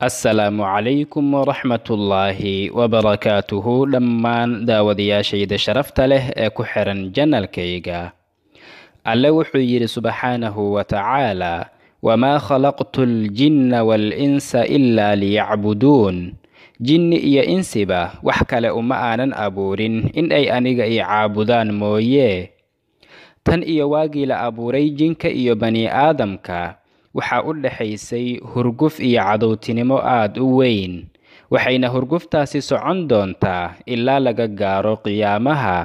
assalaamu calaykum waraxmatullaahi wabarakaatuhu dhammaan daawadayaashayda sharafta leh ee ku xiran janalkayga alle wuxuu yidhi subxaanahu wa tacaalaa wamaa khalaqtu ljinna waalinsa ilaa liyacbuduun jinni iyo insiba wax kale uma aanan abuurin in ay aniga i caabudaan mooye tan iyo waagii la abuuray jinka iyo bani aadamka waxaa u dhexaysay hurguf iyo cadowtinimo aada u weyn waxayna hurguftaasi socon doontaa ilaa laga gaaro qiyaamaha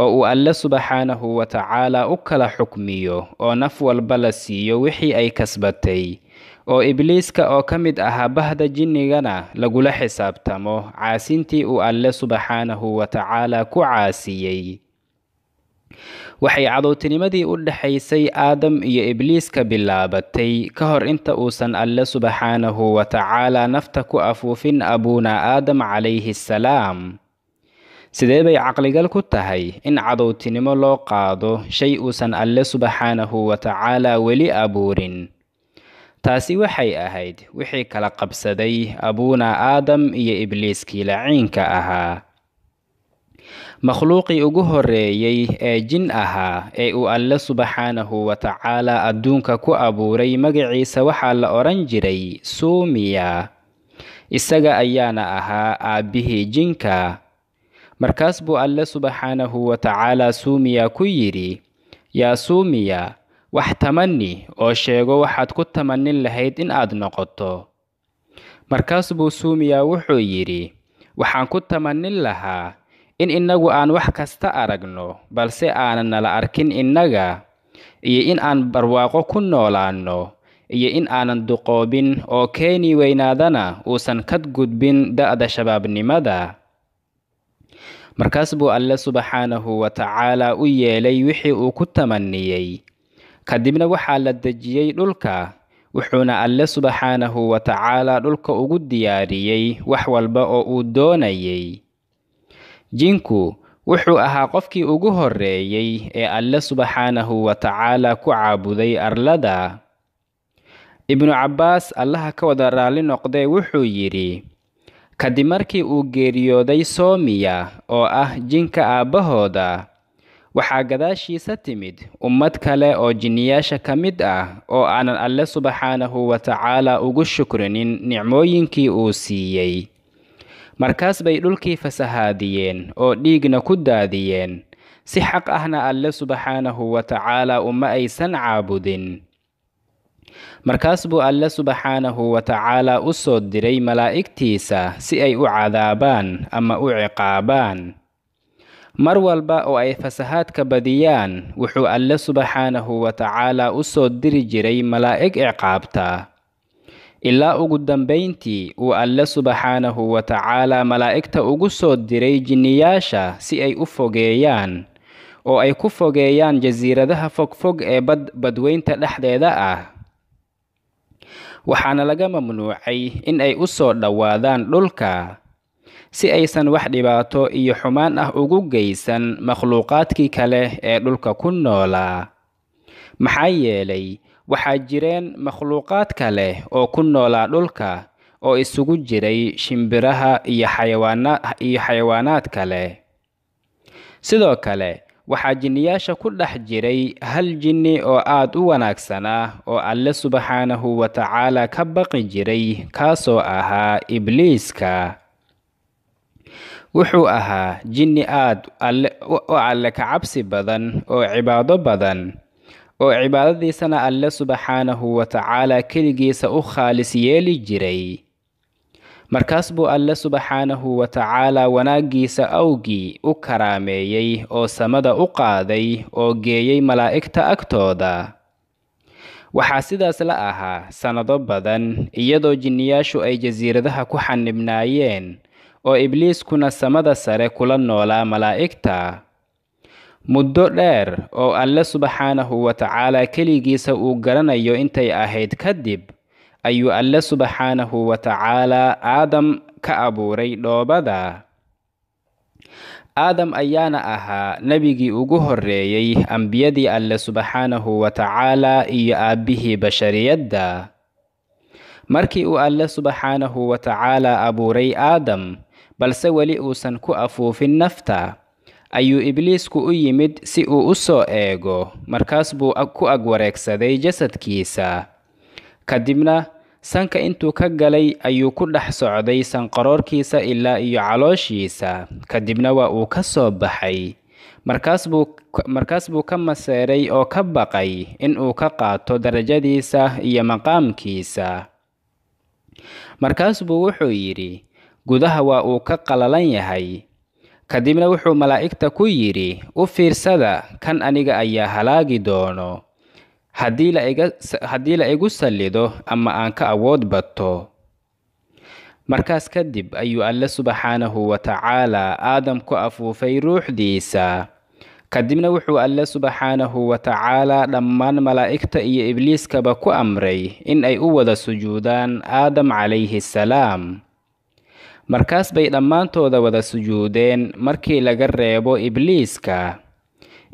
oo uu alle subxaanahu wa tacaala u kala xukmiyo oo naf walba la siiyo wixii ay kasbatay oo ibliiska oo ka mid ahaa bahda jinnigana lagula xisaabtamo caasintii uu alle subxaanahu wa tacaala ku caasiyey waxay cadowtinimadii u dhexaysay aadam iyo ibliiska bilaabatay ka hor inta uusan alle subxaanahu wa tacaalaa nafta ku afuufin abuunaa aadam calayhi salaam sidee bay caqligal ku tahay in cadowtinimo loo qaado shay uusan alle subxaanahu wa tacaalaa weli abuurin taasi waxay ahayd wixii kala qabsaday abuunaa aadam iyo ibliiskii laciinka ahaa makhluuqii ugu horreeyey ee jin ahaa ee uu alle subxaanahu wa tacaala adduunka ku abuuray magiciisa waxaa la odhan jiray suumiya isaga ayaana ahaa aabbihii jinka markaas buu alle subxaanahu wa tacaala suumiya ku yidhi yaa suumiya wax tamanni oo sheego waxaad ku tamanin lahayd in aad noqoto markaas buu suumiya wuxuu yidhi waxaan ku tamanin lahaa in innagu aan wax kasta aragno balse aanan nala arkin innaga iyo in aan barwaaqo ku noolaanno iyo in aanan duqoobin oo keeni weynaadana uusan kad gudbin da'da shabaabnimada markaas buu alle subxaanahu wa tacaalaa u yeelay wixii uu ku tamanniyey kadibna waxaa la dejiyey dhulka wuxuuna alle subxaanahu wa tacaalaa dhulka ugu diyaariyey wax walba oo uu doonayay jinku wuxuu ahaa qofkii ugu horreeyey ee alle subxaanahu wa tacaala ku caabuday arlada ibnu cabbaas allaha ka wada raalli noqdee wuxuu yidhi kadib markii uu geeriyooday soomiya oo ah jinka aabbahooda waxaa gadaashiisa timid ummad kale oo jinniyaasha ka mid ah oo aanan alle subxaanahu wa tacaala ugu shukrinin nicmooyinkii uu siiyey markaas bay dhulkii fasahaadiyeen oo dhiigna ku daadiyeen si xaq ahna alle subxaanahu wa tacaalaa uma aysan caabudin markaas buu alle subxaanahu wa tacaalaa u soo diray malaa'igtiisa si ay u cadaabaan ama u ciqaabaan mar walba oo ay fasahaadka badiyaan wuxuu alle subxaanahu wa tacaalaa u soo diri jiray malaa'ig ciqaabta ilaa ugu dambayntii uu alle subxaanahu wa tacaalaa malaa'igta ugu soo diray jinniyaasha si ay u fogeeyaan oo ay ku fogeeyaan jasiiradaha fogfog ee bad badweynta dhexdeeda ah waxaana laga mamnuucay in ay u soo dhowaadaan dhulka si aysan wax dhibaato iyo xumaan ah ugu geysan makhluuqaadkii kale ee dhulka ku noolaa maxaa yeelay waxaa jireen makhluuqaad kale oo ku noolaa dhulka oo isugu jiray shimbiraha iyo xayawaanaad kale sidoo kale waxaa jinniyaasha ku dhex jiray hal jinni oo aad u wanaagsanaa oo alle subxaanahu wa tacaala ka baqi jiray kaasoo ahaa ibliiska wuxuu ahaa jinni aad u alle ka cabsi badan oo cibaado badan oo cibaadadiisana alle subxaanahu wa keligiisa u khaalis yeeli jiray markaas buu alle subxaanahu wa tacaala wanaaggiisa awgii u karaameeyey oo samada u qaaday oo geeyey malaa'igta agtooda waxaa sidaas la ahaa sannado badan iyadoo jinniyaashu ay jasiiradaha ku xanibnaayeen oo ibliiskuna samada sare kula noolaa malaa'igta muddo dheer oo alle subxaanahu wa keligiisa uu garanayo intay ahayd kadib ayuu alle subxaanahu watacaalaa aadam ka abuuray dhoobada aadam ayaana ahaa nebigii ugu horreeyey ambiyadii alle subxaanahu wa iyo aabbihii bashariyadda markii uu alle subxaanahu wa tacaalaa abuuray aadam balse weli uusan ku afuufin nafta ayuu ibliisku u yimid si uu u soo eego markaas buu ku ag wareegsaday jasadkiisa kadibna sanka intuu ka galay ayuu ku dhex socday sanqaroorkiisa ilaa iyo calooshiisa kadibna waa uu ka soo baxay markaas buu ka maseeray oo ka baqay in uu ka qaato darajadiisa iyo maqaamkiisa markaas buu wuxuu yidhi gudaha waa uu ka qalalan yahay kadibna wuxuu malaa'igta ku yidhi u fiirsada kan aniga ayaa halaagi doono haddii la igu sallido ama aan ka awood bato markaas kadib ayuu alle subxaanahu wa tacaalaa aadam ku afuufay ruuxdiisa kadibna wuxuu alle subxaanahu wa tacaalaa dhammaan malaa'igta iyo ibliiskaba ku amray in ay u wada sujuudaan aadam calayhi salaam markaas bay dhammaantooda wada sujuudeen markii laga reebo ibliiska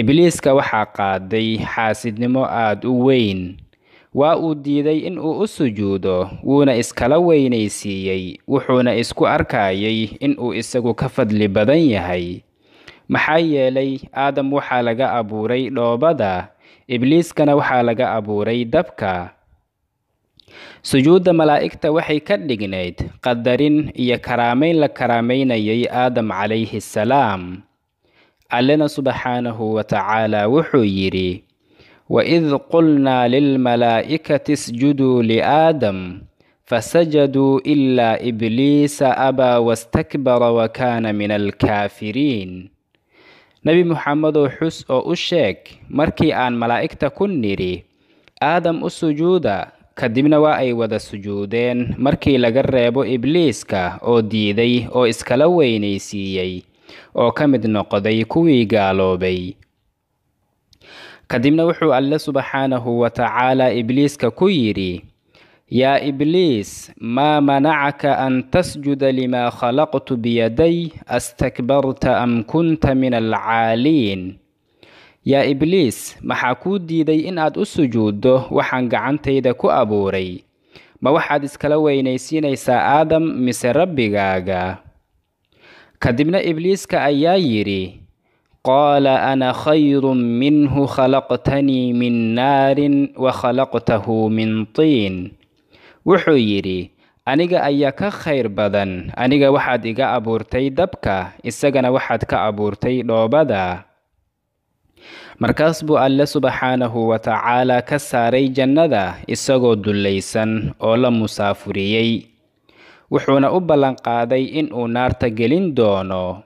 ibliiska waxaa qaaday xaasidnimo aad u weyn waa uu diiday in uu u sujuudo wuuna iskala weynaysiiyey wuxuuna isku arkayay in uu isagu ka fadli badan yahay maxaa yeelay aadam waxaa laga abuuray dhoobada ibliiskana waxaa laga abuuray dabka Sujuudda malaa'igta waxay ka dhignayd qadarin iyo karaamayn la karaamaynayay Aadam calayhi salaam. Allena subxaanahu wa tacaala wuxuu yidhi waid qulnaa lilmalaa'ikati isjuduu liaadam fasajaduu ilaa ibliisa abaa wastakbara wa kaana min alkaafiriin nebi muxamedow xus oo u sheeg markii aan malaa'igta ku nidhi aadam u sujuuda kadibna waa ay wada sujuudeen markii laga reebo ibliiska oo diiday oo iskala weynaysiiyey oo ka mid noqday kuwii gaaloobay kadibna wuxuu alle subxaanahu wa tacaalaa ibliiska ku yidhi yaa ibliis maa manacaka an tasjuda limaa khalaqtu biyaday astakbarta am kunta min alcaaliin yaa ibliis maxaa kuu diiday inaad u sujuuddo waxaan gacantayda ku abuuray ma waxaad iskala weynaysiinaysaa aadam mise rabbigaaga kadibna ibliiska ayaa yidhi qaala ana khayrun minhu khalaqtanii min naarin wa khalaqtahu min tiin wuxuu yidhi aniga ayaa ka khayr badan aniga waxaad iga abuurtay dabka isagana waxaad ka abuurtay dhoobada markaas buu alle subxaanahu wa ka saaray jannada isagoo dullaysan oo la musaafuriyey wuxuuna u ballanqaaday in uu naarta gelin doono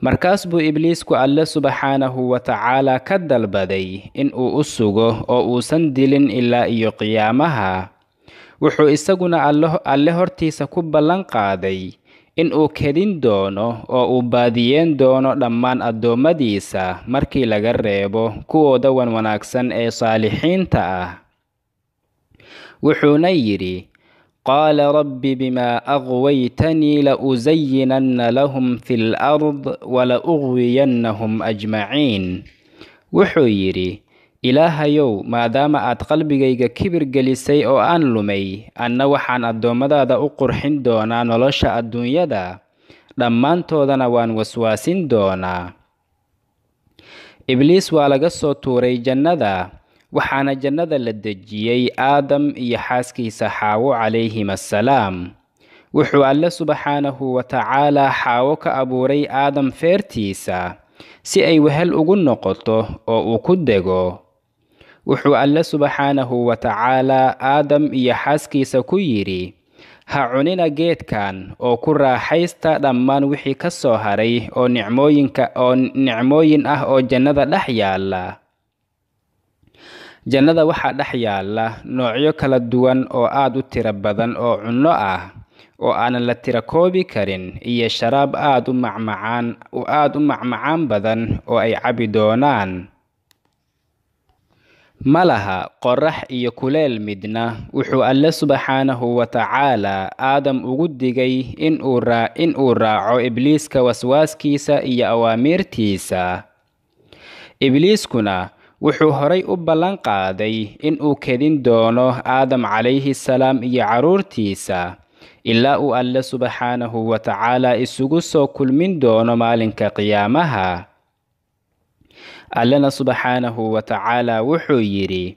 markaas buu ibliisku alle subxaanahu wa ka dalbaday in uu u sugo oo uusan dilin ilaa iyo qiyaamaha wuxuu isaguna alle hortiisa ku ballan qaaday in uu kedin doono oo uu baadiyeen doono dhammaan addoommadiisa markii laga reebo kuwooda wan wanaagsan ee saalixiinta ah wuxuuna yidhi qaala rabbi bimaa aqwaytanii la'usayinanna lahum fi l wala ugwiyannahum ajmaciin wuxuu yidhi ilaahayow maadaama aad qalbigayga kibir gelisay oo aan lumay anna waxaan addoommadaada u qurxin doonaa nolosha adduunyada dhammaantoodana waan waswaasin doonaa ibliis waa laga soo tuuray jannada waxaana jannada la dejiyey aadam iyo xaaskiisa xaawo calayhim assalaam wuxuu alle subxaanahu wa tacaalaa xaawo ka abuuray aadam feertiisa si ay wehel ugu noqoto oo uu ku dego wuxuu alle subxaanahu wa tacaalaa aadam iyo xaaskiisa ku yidhi ha cunina geedkan oo ku raaxaysta dhammaan wixii ka soo haray oo nicmooyinka oo nicmooyin ah oo jannada dhex yaalla jannada waxaa dhex yaalla noocyo kala duwan oo aad u tiro badan oo cunno ah oo aanan la tiro koobi karin iyo sharaab aad u macmacaan aad u macmacaan badan oo ay cabi doonaan ma laha qorrax iyo kuleel midna wuxuu alle subxaanahu wa tacaalaa aadam ugu digay uu raaco ibliiska waswaaskiisa iyo awaamiirtiisa ibliiskuna wuxuu horay u ballan qaaday in uu kedin doono aadam calayhi salaam iyo carruurtiisa ilaa uu alle subxaanahu wa tacaalaa isugu soo kulmin doono maalinka qiyaamaha allana subxaanahu wa wuxuu yidhi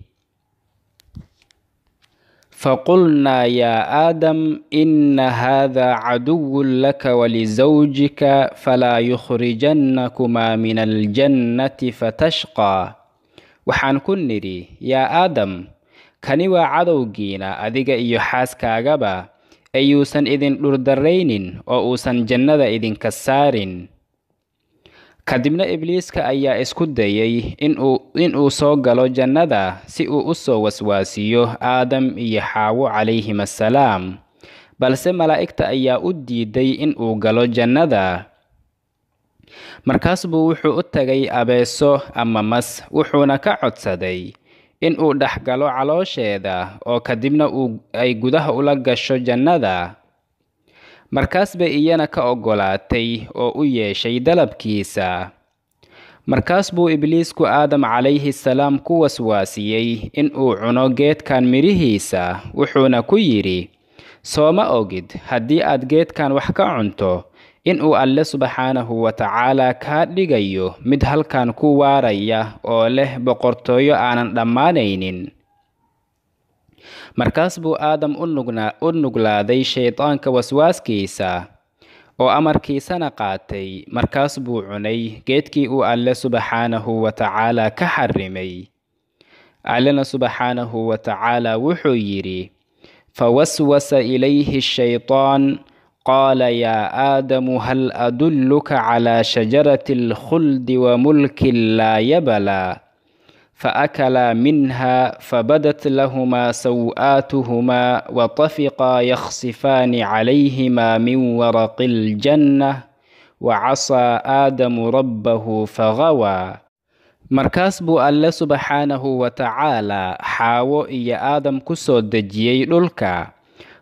faqulnaa yaa aadam ina haada caduwun laka walizawjika falaa yukhrijannakumaa min aljannati fatashqaa waxaan ku nidhi yaa aadam kani waa cadowgiina adiga iyo xaaskaagaba ayuusan idin dhurdarraynin oo uusan jannada idinka saarin kadibna ibliiska ayaa isku dayay uu soo galo jannada si uu u soo waswaasiyo aadam iyo xaawo calayhim assalaam balse malaa'igta ayaa u diiday in uu galo jannada markaas buu wuxuu u tagay abeeso ama mas wuxuuna ka codsaday inuu dhex galo caloosheeda oo kadibna ay gudaha ula gasho jannada markaas bay iyana ka oggolaatay oo u yeeshay dalabkiisa markaas buu ibliisku aadam calayhi salaam ku waswaasiyey in uu cuno geedkan midhihiisa wuxuuna ku yidhi sooma ogid haddii aad geedkan wax ka cunto in uu alle subxaanahu wa tacaalaa kaa dhigayo mid halkan ku waaraya oo leh boqortooyo aanan dhammaanaynin مركز بو آدم أنقلا دي شيطان كوسواس كيسا أو أمر كيسان قاتي مركز بو عني جيتكي أو ألا سبحانه وتعالى كحرمي ألنا سبحانه وتعالى وحييري فوسوس إليه الشيطان قال يا آدم هل أدلك على شجرة الخلد وملك لا يبلى فأكلا منها فبدت لهما سوآتهما وطفقا يخصفان عليهما من ورق الجنة وعصى آدم ربه فغوى markaas buu alle subxaanahu wa tacaalaa xaawo iyo aadam ku soo dejiyey dhulka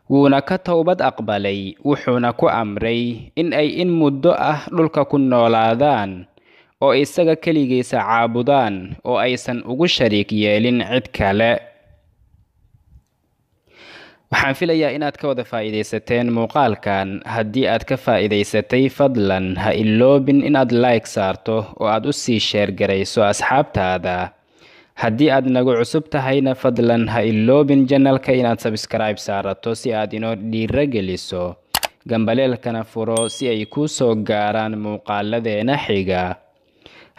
wuuna ka towbad aqbalay wuxuuna ku amray in ay in muddo ah dhulka ku noolaadaan oo isaga keligiisa caabudaan oo aysan ugu shariig yeelin cid kale waxaan filayaa inaad ka wada faa'iidaysateen muuqaalkan haddii aad ka faa'iidaysatay fadlan ha iloobin inaad like saarto oo aad u sii sheergarayso asxaabtaada haddii aad nagu cusub tahayna fadlan ha iloobin janalka inaad sabskribe saarato si aad inoo dhiiro geliso gambaleelkana furo si ay kuu soo gaaraan muuqaaladeena xiga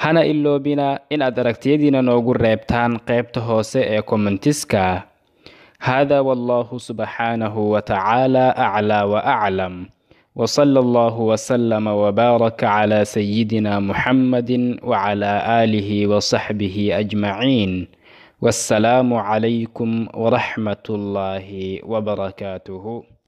hana iloobina inaad aragtiyadiina noogu reebtaan qaybta hoose ee kommentiska hada wallahu subxaanahu watacaala aclaa waaclam وصلى الله وسلم وبارك على سيدنا محمد وعلى آله وصحبه أجمعين والسلام عليكم ورحمة الله وبركاته